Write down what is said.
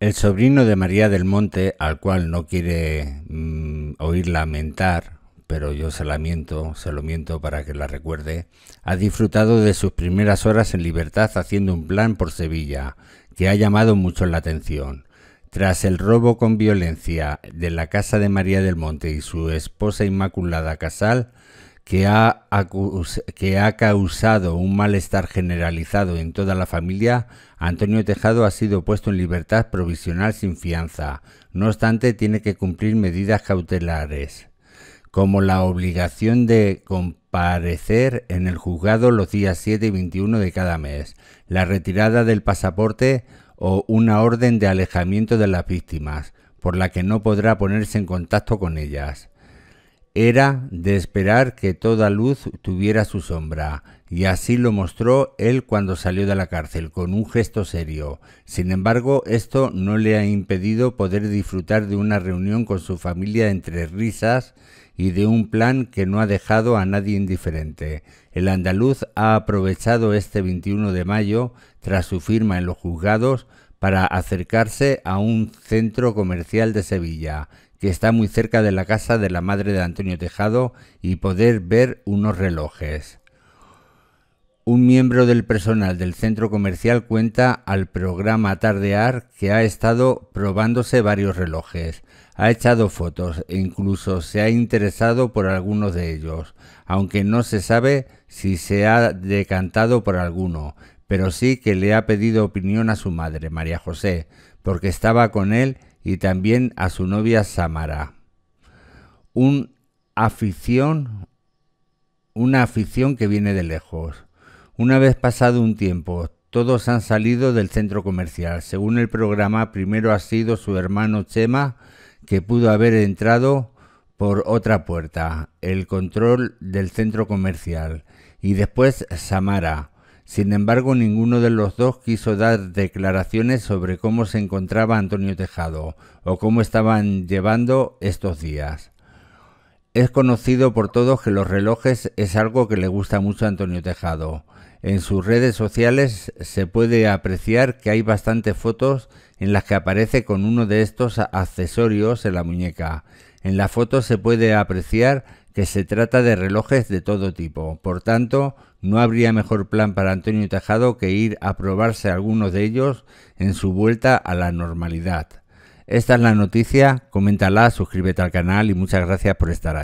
El sobrino de María del Monte, al cual no quiere mm, oír lamentar, pero yo se se lo miento para que la recuerde, ha disfrutado de sus primeras horas en libertad haciendo un plan por Sevilla, que ha llamado mucho la atención. Tras el robo con violencia de la casa de María del Monte y su esposa Inmaculada Casal, que ha, causado un malestar generalizado en toda la familia, Antonio Tejado ha sido puesto en libertad provisional sin fianza. No obstante, tiene que cumplir medidas cautelares, como la obligación de comparecer en el juzgado los días 7 y 21 de cada mes, la retirada del pasaporte o una orden de alejamiento de las víctimas, por la que no podrá ponerse en contacto con ellas. Era de esperar que toda luz tuviera su sombra, y así lo mostró él cuando salió de la cárcel, con un gesto serio. Sin embargo, esto no le ha impedido poder disfrutar de una reunión con su familia entre risas y de un plan que no ha dejado a nadie indiferente. El andaluz ha aprovechado este 21 de mayo, tras su firma en los juzgados, para acercarse a un centro comercial de Sevilla que está muy cerca de la casa de la madre de Antonio Tejado y poder ver unos relojes. Un miembro del personal del centro comercial cuenta al programa Tardear que ha estado probándose varios relojes, ha echado fotos e incluso se ha interesado por algunos de ellos, aunque no se sabe si se ha decantado por alguno, pero sí que le ha pedido opinión a su madre, María José, porque estaba con él y también a su novia Samara. Un afición, una afición que viene de lejos. Una vez pasado un tiempo, todos han salido del centro comercial. Según el programa, primero ha sido su hermano Chema, que pudo haber entrado por otra puerta, el control del centro comercial, y después Samara, sin embargo, ninguno de los dos quiso dar declaraciones sobre cómo se encontraba Antonio Tejado o cómo estaban llevando estos días. Es conocido por todos que los relojes es algo que le gusta mucho a Antonio Tejado. En sus redes sociales se puede apreciar que hay bastantes fotos en las que aparece con uno de estos accesorios en la muñeca, en la foto se puede apreciar que se trata de relojes de todo tipo, por tanto, no habría mejor plan para Antonio Tejado que ir a probarse algunos de ellos en su vuelta a la normalidad. Esta es la noticia, coméntala, suscríbete al canal y muchas gracias por estar ahí.